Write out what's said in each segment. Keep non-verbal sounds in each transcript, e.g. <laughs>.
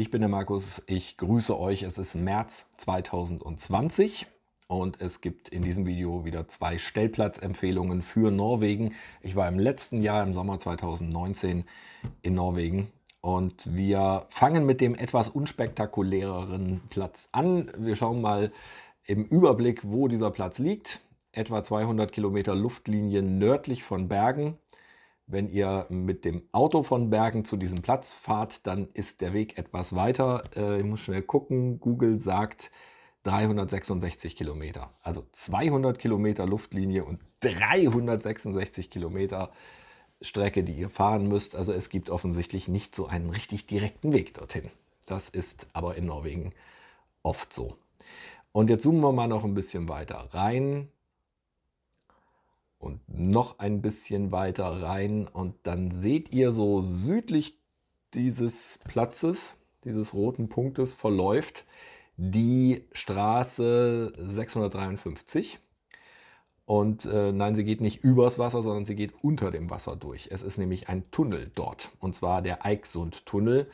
Ich bin der Markus, ich grüße euch. Es ist März 2020 und es gibt in diesem Video wieder zwei Stellplatzempfehlungen für Norwegen. Ich war im letzten Jahr, im Sommer 2019, in Norwegen und wir fangen mit dem etwas unspektakuläreren Platz an. Wir schauen mal im Überblick, wo dieser Platz liegt. Etwa 200 Kilometer Luftlinie nördlich von Bergen wenn ihr mit dem Auto von Bergen zu diesem Platz fahrt, dann ist der Weg etwas weiter. Äh, ich muss schnell gucken. Google sagt 366 Kilometer. Also 200 Kilometer Luftlinie und 366 Kilometer Strecke, die ihr fahren müsst. Also es gibt offensichtlich nicht so einen richtig direkten Weg dorthin. Das ist aber in Norwegen oft so. Und jetzt zoomen wir mal noch ein bisschen weiter rein und noch ein bisschen weiter rein und dann seht ihr so südlich dieses Platzes, dieses roten Punktes verläuft die Straße 653. Und äh, nein, sie geht nicht übers Wasser, sondern sie geht unter dem Wasser durch. Es ist nämlich ein Tunnel dort. Und zwar der Eichsund-Tunnel.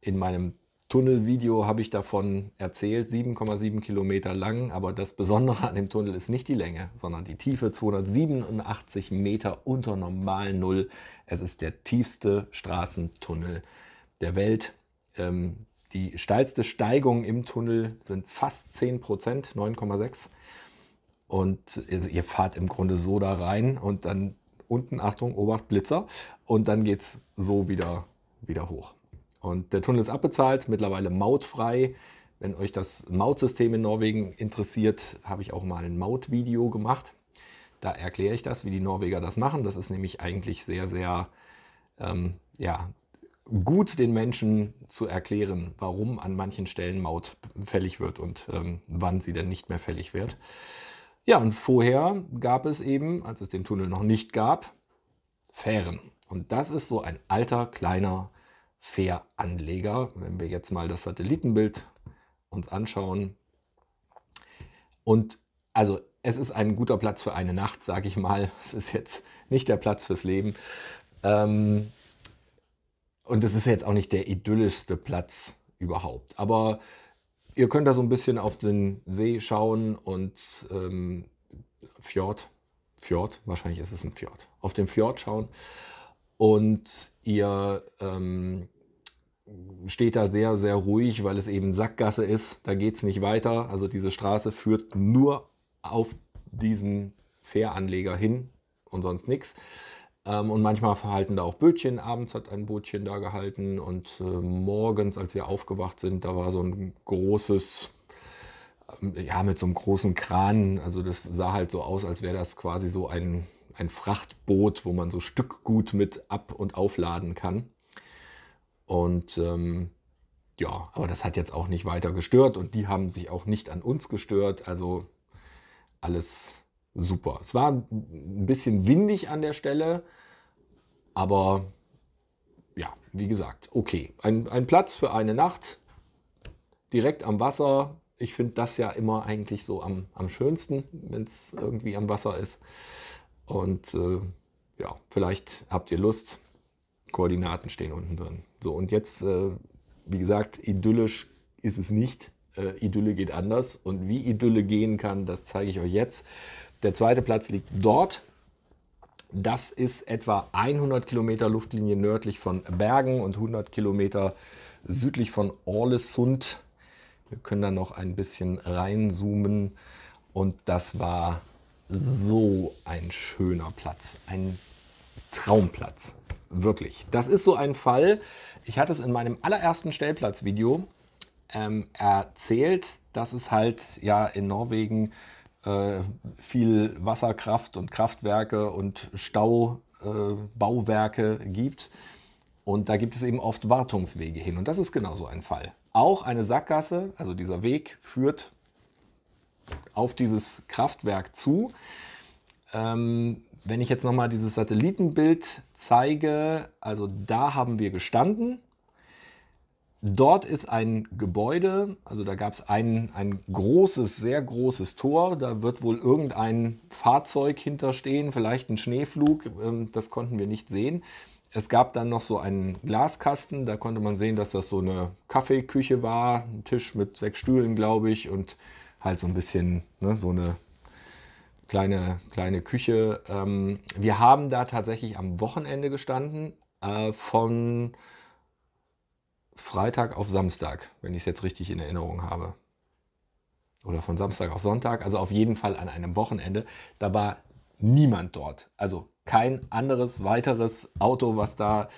In meinem Tunnelvideo habe ich davon erzählt, 7,7 Kilometer lang, aber das Besondere an dem Tunnel ist nicht die Länge, sondern die Tiefe 287 Meter unter normal Null. Es ist der tiefste Straßentunnel der Welt. Ähm, die steilste Steigung im Tunnel sind fast 10 Prozent, 9,6. Und also ihr fahrt im Grunde so da rein und dann unten, Achtung, Obacht, Blitzer. Und dann geht es so wieder, wieder hoch. Und der Tunnel ist abbezahlt, mittlerweile mautfrei. Wenn euch das Mautsystem in Norwegen interessiert, habe ich auch mal ein Mautvideo gemacht. Da erkläre ich das, wie die Norweger das machen. Das ist nämlich eigentlich sehr, sehr ähm, ja, gut den Menschen zu erklären, warum an manchen Stellen Maut fällig wird und ähm, wann sie denn nicht mehr fällig wird. Ja, und vorher gab es eben, als es den Tunnel noch nicht gab, Fähren. Und das ist so ein alter, kleiner Fair-Anleger, wenn wir jetzt mal das Satellitenbild uns anschauen. Und also es ist ein guter Platz für eine Nacht, sage ich mal. <laughs> Es ist jetzt nicht der Platz fürs Leben. Ähm, und es ist jetzt auch nicht der idyllischste Platz überhaupt. Aber ihr könnt da so ein bisschen auf den See schauen und ähm, Fjord, Fjord, wahrscheinlich ist es ein Fjord, auf den Fjord schauen. Und ihr ähm, steht da sehr, sehr ruhig, weil es eben Sackgasse ist. Da geht es nicht weiter. Also diese Straße führt nur auf diesen Fähranleger hin und sonst nichts. Ähm, und manchmal verhalten da auch Bötchen. Abends hat ein Bootchen da gehalten und äh, morgens, als wir aufgewacht sind, da war so ein großes, ähm, ja, mit so einem großen Kran. Also das sah halt so aus, als wäre das quasi so ein, ein Frachtboot, wo man so Stückgut mit ab- und aufladen kann. Und ähm, ja, aber das hat jetzt auch nicht weiter gestört und die haben sich auch nicht an uns gestört. Also alles super. Es war ein bisschen windig an der Stelle, aber ja, wie gesagt, okay. Ein, ein Platz für eine Nacht direkt am Wasser. Ich finde das ja immer eigentlich so am, am schönsten, wenn es irgendwie am Wasser ist. Und äh, ja, vielleicht habt ihr Lust, Koordinaten stehen unten drin. So, und jetzt, äh, wie gesagt, idyllisch ist es nicht. Äh, Idylle geht anders. Und wie Idylle gehen kann, das zeige ich euch jetzt. Der zweite Platz liegt dort. Das ist etwa 100 Kilometer Luftlinie nördlich von Bergen und 100 Kilometer südlich von Orlesund. Wir können da noch ein bisschen reinzoomen. Und das war so ein schöner Platz, ein Traumplatz. Wirklich. Das ist so ein Fall. Ich hatte es in meinem allerersten Stellplatzvideo ähm, erzählt, dass es halt ja in Norwegen äh, viel Wasserkraft und Kraftwerke und Staubauwerke äh, gibt. Und da gibt es eben oft Wartungswege hin. Und das ist genau so ein Fall. Auch eine Sackgasse, also dieser Weg, führt auf dieses Kraftwerk zu. Ähm, wenn ich jetzt nochmal dieses Satellitenbild zeige, also da haben wir gestanden. Dort ist ein Gebäude, also da gab es ein, ein großes, sehr großes Tor. Da wird wohl irgendein Fahrzeug hinterstehen, vielleicht ein Schneeflug. Ähm, das konnten wir nicht sehen. Es gab dann noch so einen Glaskasten, da konnte man sehen, dass das so eine Kaffeeküche war. Ein Tisch mit sechs Stühlen, glaube ich, und halt so ein bisschen ne, so eine kleine, kleine Küche. Ähm, wir haben da tatsächlich am Wochenende gestanden, äh, von Freitag auf Samstag, wenn ich es jetzt richtig in Erinnerung habe. Oder von Samstag auf Sonntag, also auf jeden Fall an einem Wochenende. Da war niemand dort. Also kein anderes weiteres Auto, was da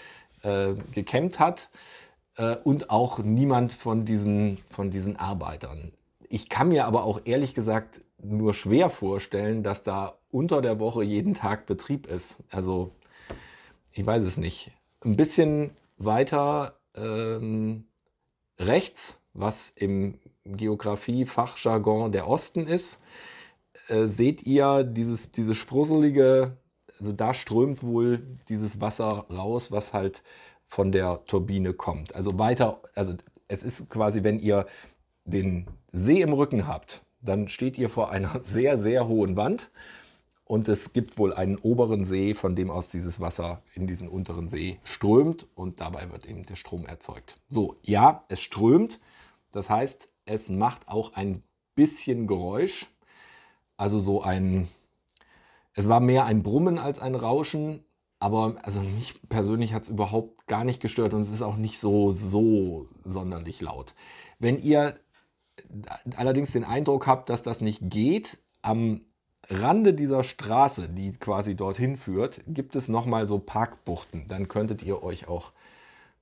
äh, gekämmt hat. Äh, und auch niemand von diesen, von diesen Arbeitern. Ich kann mir aber auch ehrlich gesagt nur schwer vorstellen, dass da unter der Woche jeden Tag Betrieb ist. Also ich weiß es nicht. Ein bisschen weiter ähm, rechts, was im Geografie-Fachjargon der Osten ist, äh, seht ihr dieses, diese sprusselige, also da strömt wohl dieses Wasser raus, was halt von der Turbine kommt. Also weiter, also es ist quasi, wenn ihr den See im Rücken habt, dann steht ihr vor einer <laughs> sehr, sehr hohen Wand. Und es gibt wohl einen oberen See, von dem aus dieses Wasser in diesen unteren See strömt. Und dabei wird eben der Strom erzeugt. So, ja, es strömt. Das heißt, es macht auch ein bisschen Geräusch. Also so ein, es war mehr ein Brummen als ein Rauschen. Aber also mich persönlich hat es überhaupt gar nicht gestört und es ist auch nicht so, so sonderlich laut. Wenn ihr allerdings den Eindruck habe, dass das nicht geht. Am Rande dieser Straße, die quasi dorthin führt, gibt es nochmal so Parkbuchten. Dann könntet ihr euch auch,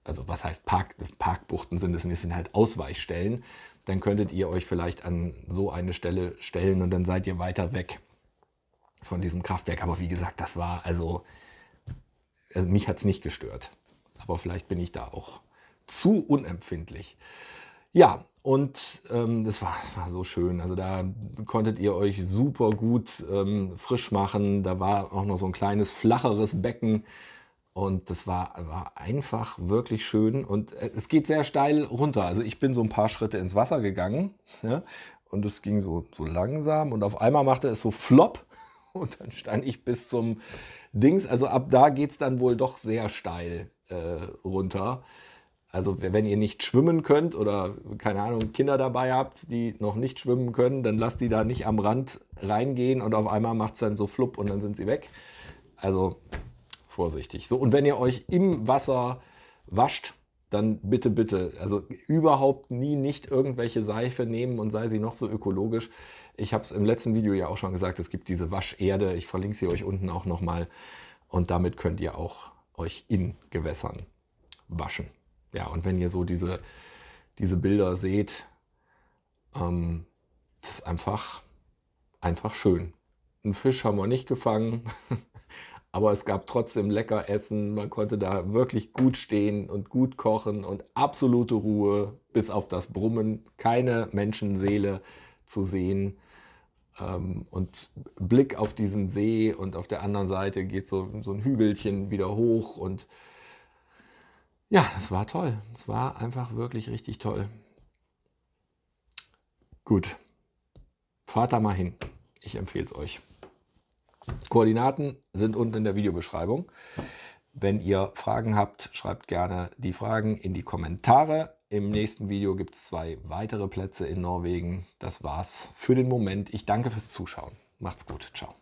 also was heißt Park, Parkbuchten sind es, das sind halt Ausweichstellen. Dann könntet ihr euch vielleicht an so eine Stelle stellen und dann seid ihr weiter weg von diesem Kraftwerk. Aber wie gesagt, das war also, also mich hat es nicht gestört. Aber vielleicht bin ich da auch zu unempfindlich. Ja, und ähm, das, war, das war so schön. Also da konntet ihr euch super gut ähm, frisch machen. Da war auch noch so ein kleines, flacheres Becken. Und das war, war einfach wirklich schön. Und äh, es geht sehr steil runter. Also ich bin so ein paar Schritte ins Wasser gegangen. Ja, und es ging so, so langsam. Und auf einmal machte es so flop. <laughs> Und dann stand ich bis zum Dings. Also ab da geht es dann wohl doch sehr steil äh, runter. Also wenn ihr nicht schwimmen könnt oder keine Ahnung, Kinder dabei habt, die noch nicht schwimmen können, dann lasst die da nicht am Rand reingehen und auf einmal macht es dann so flupp und dann sind sie weg. Also vorsichtig. So, und wenn ihr euch im Wasser wascht, dann bitte, bitte, also überhaupt nie nicht irgendwelche Seife nehmen und sei sie noch so ökologisch. Ich habe es im letzten Video ja auch schon gesagt, es gibt diese Wascherde. Ich verlinke sie euch unten auch nochmal. Und damit könnt ihr auch euch in Gewässern waschen ja, und wenn ihr so diese, diese Bilder seht, ähm, das ist einfach, einfach schön. Einen Fisch haben wir nicht gefangen, <laughs> aber es gab trotzdem lecker Essen. Man konnte da wirklich gut stehen und gut kochen und absolute Ruhe, bis auf das Brummen, keine Menschenseele zu sehen. Ähm, und Blick auf diesen See und auf der anderen Seite geht so, so ein Hügelchen wieder hoch und ja, es war toll. Es war einfach wirklich richtig toll. Gut. Fahrt da mal hin. Ich empfehle es euch. Koordinaten sind unten in der Videobeschreibung. Wenn ihr Fragen habt, schreibt gerne die Fragen in die Kommentare. Im nächsten Video gibt es zwei weitere Plätze in Norwegen. Das war's für den Moment. Ich danke fürs Zuschauen. Macht's gut. Ciao.